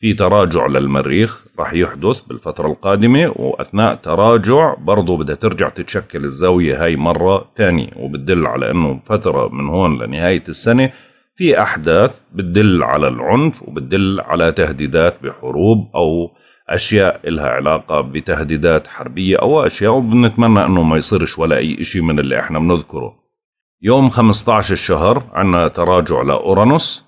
في تراجع للمريخ راح يحدث بالفترة القادمة وأثناء تراجع برضو بدها ترجع تتشكل الزاوية هاي مرة تانية وبتدل على أنه فترة من هون لنهاية السنة في أحداث بتدل على العنف وبتدل على تهديدات بحروب أو أشياء إلها علاقة بتهديدات حربية أو أشياء وبنتمنى أنه ما يصيرش ولا أي إشي من اللي إحنا بنذكره يوم 15 الشهر عنا تراجع لأورانوس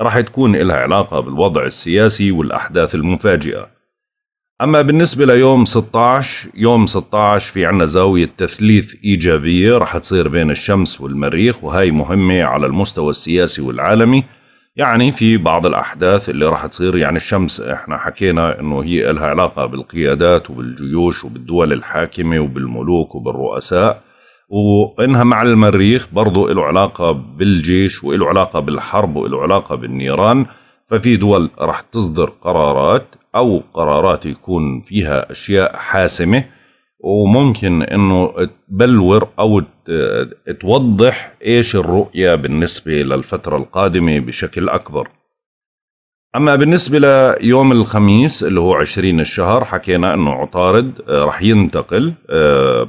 راح تكون إلها علاقة بالوضع السياسي والأحداث المفاجئة أما بالنسبة ليوم 16 يوم 16 في عنا زاوية تثليث إيجابية رح تصير بين الشمس والمريخ وهي مهمة على المستوى السياسي والعالمي يعني في بعض الأحداث اللي رح تصير يعني الشمس إحنا حكينا إنه هي إلها علاقة بالقيادات وبالجيوش وبالدول الحاكمة وبالملوك وبالرؤساء وانها مع المريخ برضو له علاقة بالجيش وله علاقة بالحرب وله علاقة بالنيران ففي دول رح تصدر قرارات او قرارات يكون فيها اشياء حاسمة وممكن انه تبلور او توضح ايش الرؤية بالنسبة للفترة القادمة بشكل اكبر أما بالنسبة ليوم الخميس اللي هو عشرين الشهر حكينا أنه عطارد آه، رح ينتقل آه،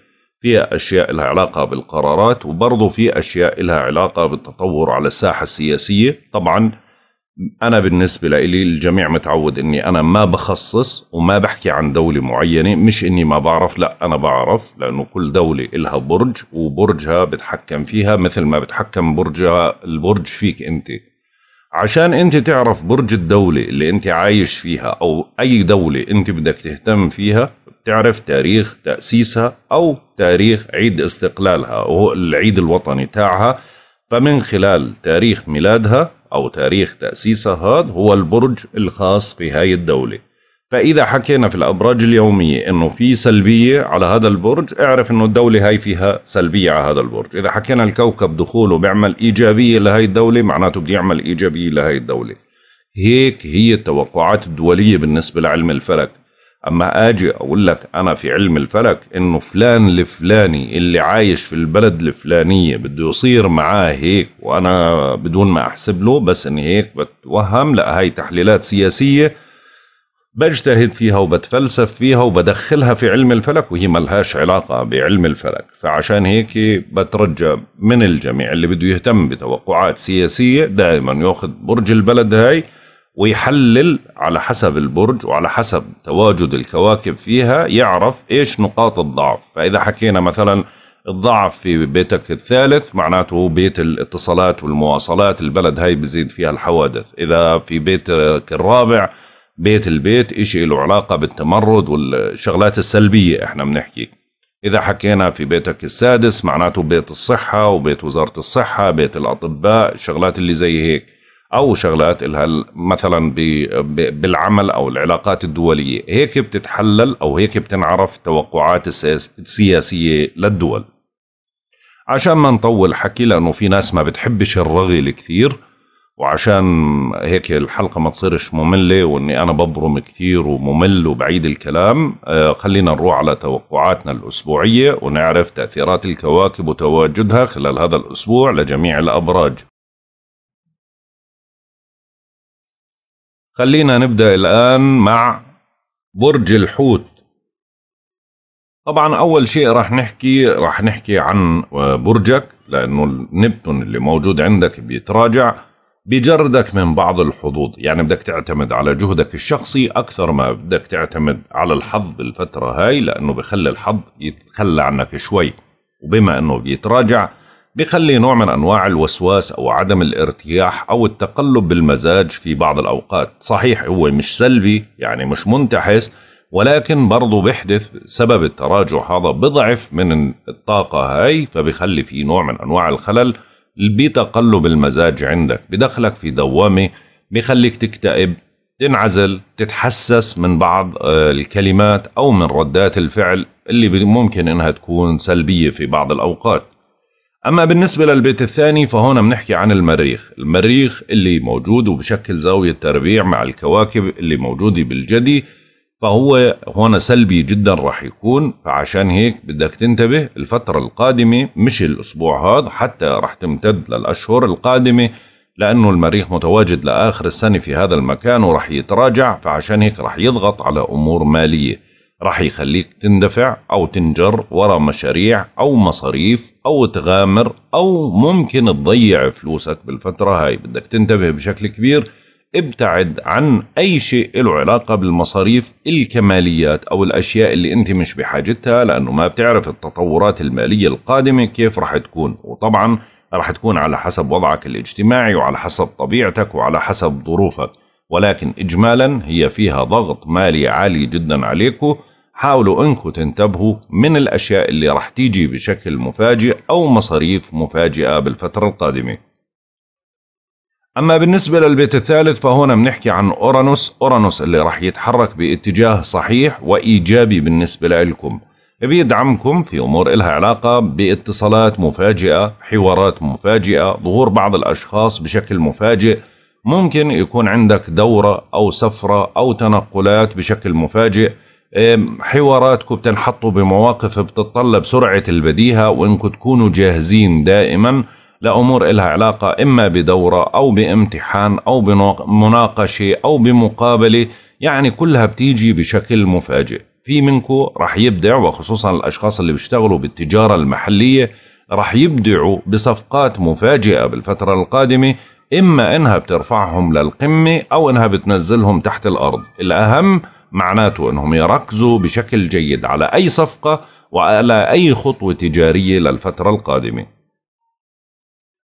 فيها أشياء لها علاقة بالقرارات وبرضه في أشياء لها علاقة بالتطور على الساحة السياسية طبعا أنا بالنسبة لي الجميع متعود أني أنا ما بخصص وما بحكي عن دولة معينة مش أني ما بعرف لا أنا بعرف لأنه كل دولة إلها برج وبرجها بتحكم فيها مثل ما بتحكم برجها البرج فيك أنت عشان أنت تعرف برج الدولة اللي أنت عايش فيها أو أي دولة أنت بدك تهتم فيها تعرف تاريخ تأسيسها أو تاريخ عيد استقلالها وهو العيد الوطني تاعها فمن خلال تاريخ ميلادها أو تاريخ تأسيسها هذا هو البرج الخاص في هاي الدولة فإذا حكينا في الأبراج اليومية إنه في سلبية على هذا البرج اعرف إنه الدولة هاي فيها سلبية على هذا البرج إذا حكينا الكوكب دخوله بيعمل إيجابية لهاي الدولة معناته بيعمل يعمل إيجابية لهاي الدولة هيك هي التوقعات الدولية بالنسبة لعلم الفلك اما اجي اقول لك انا في علم الفلك انه فلان الفلاني اللي عايش في البلد الفلانيه بده يصير معاه هيك وانا بدون ما احسب له بس اني هيك بتوهم لا هاي تحليلات سياسيه بجتهد فيها وبتفلسف فيها وبدخلها في علم الفلك وهي ملهاش علاقة بعلم الفلك فعشان هيك بترجى من الجميع اللي بده يهتم بتوقعات سياسية دائما ياخذ برج البلد هاي ويحلل على حسب البرج وعلى حسب تواجد الكواكب فيها يعرف ايش نقاط الضعف فاذا حكينا مثلا الضعف في بيتك الثالث معناته بيت الاتصالات والمواصلات البلد هاي بزيد فيها الحوادث إذا في بيتك الرابع بيت البيت إشي له علاقة بالتمرد والشغلات السلبية إحنا بنحكي إذا حكينا في بيتك السادس معناته بيت الصحة وبيت وزارة الصحة بيت الأطباء الشغلات اللي زي هيك او شغلات الها مثلا بالعمل او العلاقات الدوليه هيك بتتحلل او هيك بتنعرف التوقعات السياسيه للدول عشان ما نطول حكي لانه في ناس ما بتحبش الرغي الكثير وعشان هيك الحلقه ما تصيرش ممله واني انا ببرم كثير وممل وبعيد الكلام آه، خلينا نروح على توقعاتنا الاسبوعيه ونعرف تاثيرات الكواكب وتواجدها خلال هذا الاسبوع لجميع الابراج خلينا نبدأ الآن مع برج الحوت طبعا أول شيء راح نحكي راح نحكي عن برجك لأنه النبتون اللي موجود عندك بيتراجع بجردك من بعض الحظوظ يعني بدك تعتمد على جهدك الشخصي أكثر ما بدك تعتمد على الحظ بالفترة هاي لأنه بخلي الحظ يتخلى عنك شوي وبما أنه بيتراجع بيخلي نوع من أنواع الوسواس أو عدم الارتياح أو التقلب بالمزاج في بعض الأوقات صحيح هو مش سلبي يعني مش منتحس ولكن برضه بيحدث سبب التراجع هذا بضعف من الطاقة هاي فبيخلي في نوع من أنواع الخلل بتقلب المزاج عندك بدخلك في دوامة بيخليك تكتئب تنعزل تتحسس من بعض آه، الكلمات أو من ردات الفعل اللي ممكن إنها تكون سلبية في بعض الأوقات أما بالنسبة للبيت الثاني فهنا بنحكي عن المريخ المريخ اللي موجود وبشكل زاوية تربيع مع الكواكب اللي موجودة بالجدي فهو هون سلبي جدا راح يكون فعشان هيك بدك تنتبه الفترة القادمة مش الأسبوع هذا حتى راح تمتد للأشهر القادمة لأنه المريخ متواجد لآخر السنة في هذا المكان وراح يتراجع فعشان هيك راح يضغط على أمور مالية راح يخليك تندفع أو تنجر ورا مشاريع أو مصاريف أو تغامر أو ممكن تضيع فلوسك بالفترة هاي بدك تنتبه بشكل كبير ابتعد عن أي شيء له علاقة بالمصاريف الكماليات أو الأشياء اللي أنت مش بحاجتها لأنه ما بتعرف التطورات المالية القادمة كيف راح تكون وطبعا راح تكون على حسب وضعك الاجتماعي وعلى حسب طبيعتك وعلى حسب ظروفك ولكن إجمالا هي فيها ضغط مالي عالي جدا عليكم حاولوا انكم تنتبهوا من الاشياء اللي راح تيجي بشكل مفاجئ او مصاريف مفاجئه بالفتره القادمه. اما بالنسبه للبيت الثالث فهنا بنحكي عن اورانوس، اورانوس اللي راح يتحرك باتجاه صحيح وايجابي بالنسبه لكم. بيدعمكم في امور إلها علاقه باتصالات مفاجئه، حوارات مفاجئه، ظهور بعض الاشخاص بشكل مفاجئ، ممكن يكون عندك دوره او سفره او تنقلات بشكل مفاجئ. حواراتكم بتنحطوا بمواقف بتتطلب سرعة البديهة وإنكم تكونوا جاهزين دائما لأمور إلها علاقة إما بدورة أو بامتحان أو بمناقشة أو بمقابلة يعني كلها بتيجي بشكل مفاجئ في منكم رح يبدع وخصوصا الأشخاص اللي بيشتغلوا بالتجارة المحلية رح يبدعوا بصفقات مفاجئة بالفترة القادمة إما إنها بترفعهم للقمة أو إنها بتنزلهم تحت الأرض الأهم معناته أنهم يركزوا بشكل جيد على أي صفقة وعلى أي خطوة تجارية للفترة القادمة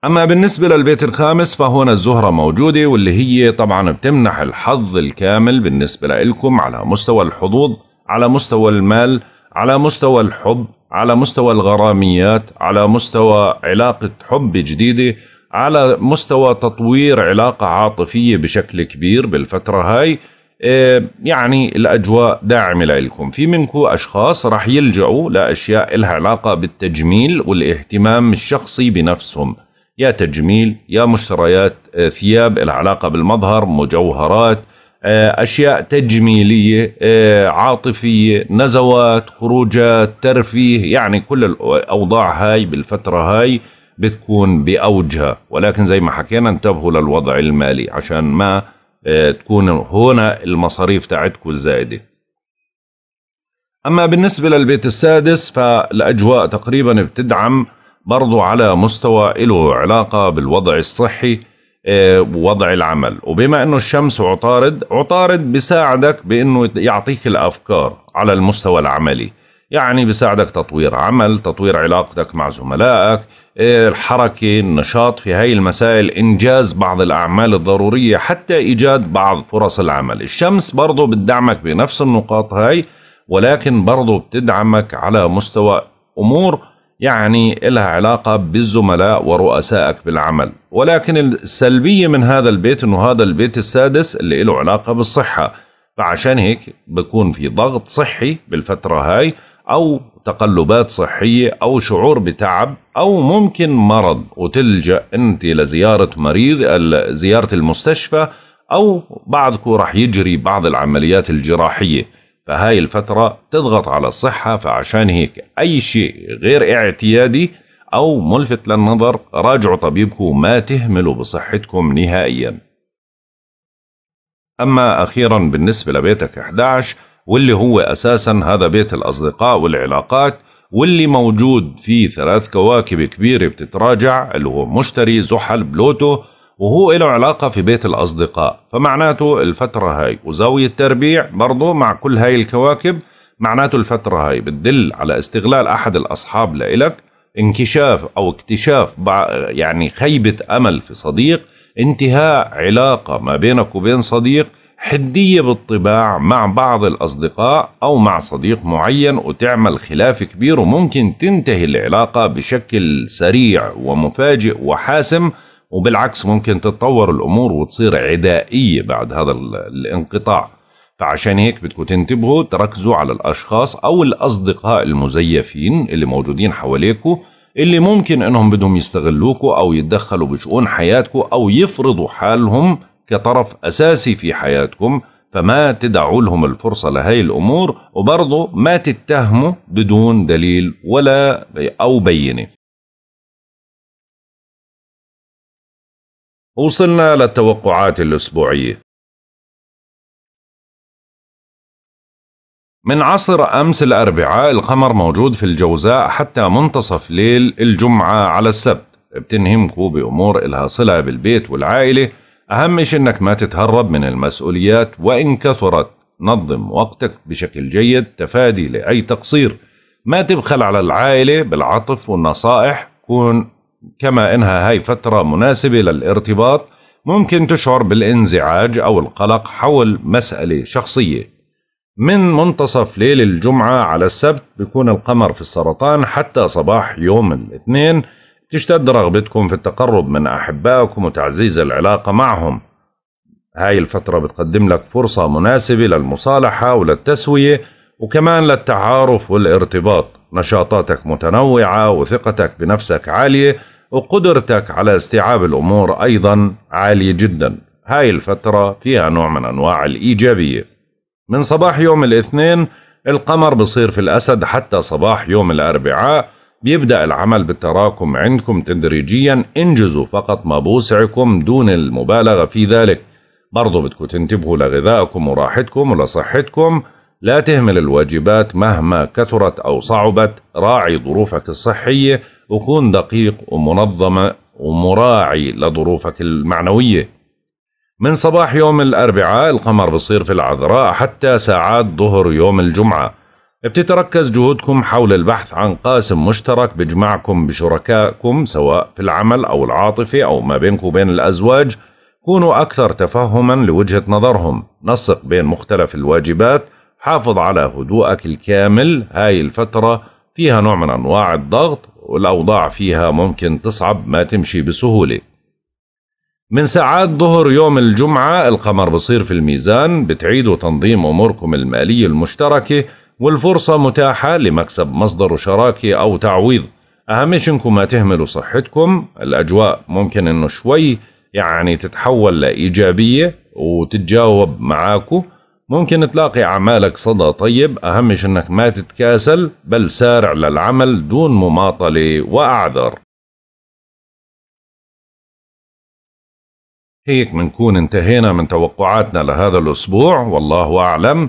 أما بالنسبة للبيت الخامس فهنا الزهرة موجودة واللي هي طبعا بتمنح الحظ الكامل بالنسبة لإلكم على مستوى الحظوظ على مستوى المال على مستوى الحب على مستوى الغراميات على مستوى علاقة حب جديدة على مستوى تطوير علاقة عاطفية بشكل كبير بالفترة هاي آه، يعني الأجواء داعمة لكم في منكم أشخاص رح يلجأوا لأشياء لها علاقة بالتجميل والاهتمام الشخصي بنفسهم يا تجميل يا مشتريات آه، ثياب العلاقة بالمظهر مجوهرات آه، أشياء تجميلية عاطفية نزوات خروجات ترفيه يعني كل الأوضاع هاي بالفترة هاي بتكون بأوجها ولكن زي ما حكينا انتبهوا للوضع المالي عشان ما آه، تكون هنا المصاريف تاعتكم الزائده اما بالنسبه للبيت السادس فالاجواء تقريبا بتدعم برضو على مستوى له علاقه بالوضع الصحي آه، ووضع العمل وبما انه الشمس عطارد عطارد بيساعدك بانه يعطيك الافكار على المستوى العملي يعني بيساعدك تطوير عمل تطوير علاقتك مع زملائك إيه، الحركة النشاط في هاي المسائل إنجاز بعض الأعمال الضرورية حتى إيجاد بعض فرص العمل الشمس برضو بتدعمك بنفس النقاط هاي ولكن برضو بتدعمك على مستوى أمور يعني لها علاقة بالزملاء ورؤسائك بالعمل ولكن السلبية من هذا البيت أنه هذا البيت السادس اللي له علاقة بالصحة فعشان هيك بكون في ضغط صحي بالفترة هاي أو تقلبات صحية أو شعور بتعب أو ممكن مرض وتلجأ أنت لزيارة مريض زيارة المستشفى أو بعضكم رح يجري بعض العمليات الجراحية فهاي الفترة تضغط على الصحة فعشان هيك أي شيء غير اعتيادي أو ملفت للنظر راجعوا طبيبكم وما تهملوا بصحتكم نهائيا أما أخيرا بالنسبة لبيتك 11 واللي هو أساسا هذا بيت الأصدقاء والعلاقات واللي موجود فيه ثلاث كواكب كبيرة بتتراجع اللي هو مشتري زحل بلوتو وهو له علاقة في بيت الأصدقاء فمعناته الفترة هاي وزاوية تربيع برضو مع كل هاي الكواكب معناته الفترة هاي بتدل على استغلال أحد الأصحاب لإلك انكشاف أو اكتشاف يعني خيبة أمل في صديق انتهاء علاقة ما بينك وبين صديق حدية بالطباع مع بعض الأصدقاء أو مع صديق معين وتعمل خلاف كبير وممكن تنتهي العلاقة بشكل سريع ومفاجئ وحاسم وبالعكس ممكن تتطور الأمور وتصير عدائية بعد هذا الانقطاع فعشان هيك بدكم تنتبهوا تركزوا على الأشخاص أو الأصدقاء المزيفين اللي موجودين حواليكوا اللي ممكن انهم بدهم يستغلوكوا او يتدخلوا بشؤون حياتكوا او يفرضوا حالهم كطرف أساسي في حياتكم فما تدعوا لهم الفرصة لهي الأمور وبرضه ما تتهموا بدون دليل ولا أو بينة وصلنا للتوقعات الأسبوعية من عصر أمس الأربعاء القمر موجود في الجوزاء حتى منتصف ليل الجمعة على السبت بتنهمكوا بأمور إلها صلة بالبيت والعائلة أهم شيء إنك ما تتهرب من المسؤوليات وإن كثرت نظم وقتك بشكل جيد تفادي لأي تقصير ما تبخل على العائلة بالعطف والنصائح كون كما إنها هاي فترة مناسبة للارتباط ممكن تشعر بالانزعاج أو القلق حول مسألة شخصية من منتصف ليل الجمعة على السبت بيكون القمر في السرطان حتى صباح يوم الاثنين تشتد رغبتكم في التقرب من أحبائكم وتعزيز العلاقة معهم هاي الفترة بتقدم لك فرصة مناسبة للمصالحة وللتسوية وكمان للتعارف والارتباط نشاطاتك متنوعة وثقتك بنفسك عالية وقدرتك على استيعاب الأمور أيضا عالية جدا هاي الفترة فيها نوع من أنواع الإيجابية من صباح يوم الاثنين القمر بصير في الأسد حتى صباح يوم الأربعاء بيبدأ العمل بالتراكم عندكم تدريجيا انجزوا فقط ما بوسعكم دون المبالغة في ذلك برضو بدكم تنتبهوا لغذائكم وراحتكم ولصحتكم لا تهمل الواجبات مهما كثرت أو صعبت راعي ظروفك الصحية وكون دقيق ومنظمة ومراعي لظروفك المعنوية من صباح يوم الأربعاء القمر بصير في العذراء حتى ساعات ظهر يوم الجمعة بتتركز جهودكم حول البحث عن قاسم مشترك بيجمعكم بشركائكم سواء في العمل أو العاطفة أو ما بينكم وبين الأزواج كونوا أكثر تفهما لوجهة نظرهم نسق بين مختلف الواجبات حافظ على هدوءك الكامل هاي الفترة فيها نوع من أنواع الضغط والأوضاع فيها ممكن تصعب ما تمشي بسهولة من ساعات ظهر يوم الجمعة القمر بصير في الميزان بتعيدوا تنظيم أموركم المالية المشتركة والفرصة متاحة لمكسب مصدر شراكة أو تعويض أهم شيء إنكم ما تهملوا صحتكم الأجواء ممكن إنه شوي يعني تتحول لإيجابية وتتجاوب معاكم ممكن تلاقي أعمالك صدى طيب أهم شيء إنك ما تتكاسل بل سارع للعمل دون مماطلة وأعذر هيك منكون انتهينا من توقعاتنا لهذا الأسبوع والله أعلم